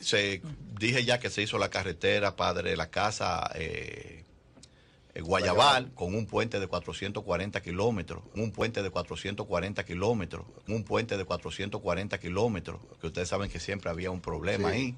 se, dije ya que se hizo la carretera Padre de la Casa eh, eh, Guayabal con un puente de 440 kilómetros, un puente de 440 kilómetros, un puente de 440 kilómetros, que ustedes saben que siempre había un problema ahí.